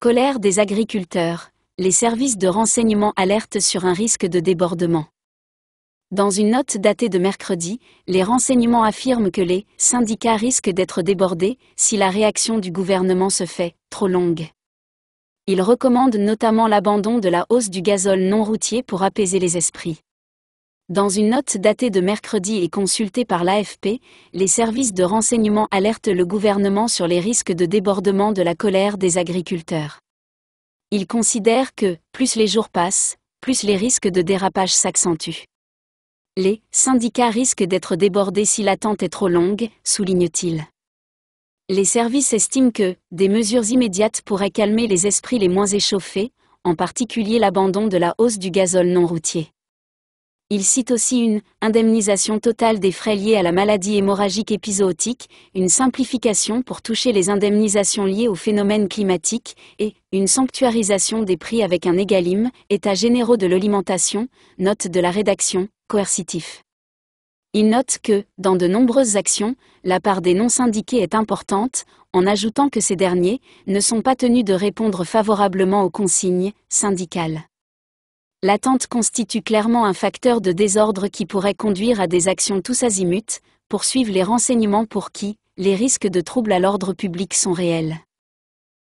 Colère des agriculteurs. Les services de renseignement alertent sur un risque de débordement. Dans une note datée de mercredi, les renseignements affirment que les syndicats risquent d'être débordés si la réaction du gouvernement se fait trop longue. Ils recommandent notamment l'abandon de la hausse du gazole non routier pour apaiser les esprits. Dans une note datée de mercredi et consultée par l'AFP, les services de renseignement alertent le gouvernement sur les risques de débordement de la colère des agriculteurs. Ils considèrent que, plus les jours passent, plus les risques de dérapage s'accentuent. Les syndicats risquent d'être débordés si l'attente est trop longue, souligne-t-il. Les services estiment que des mesures immédiates pourraient calmer les esprits les moins échauffés, en particulier l'abandon de la hausse du gazole non routier. Il cite aussi une indemnisation totale des frais liés à la maladie hémorragique épizootique, une simplification pour toucher les indemnisations liées au phénomène climatique et une sanctuarisation des prix avec un égalime état généraux de l'alimentation, note de la rédaction, coercitif. Il note que, dans de nombreuses actions, la part des non-syndiqués est importante, en ajoutant que ces derniers ne sont pas tenus de répondre favorablement aux consignes syndicales l'attente constitue clairement un facteur de désordre qui pourrait conduire à des actions tous azimuts, poursuivent les renseignements pour qui, les risques de troubles à l'ordre public sont réels.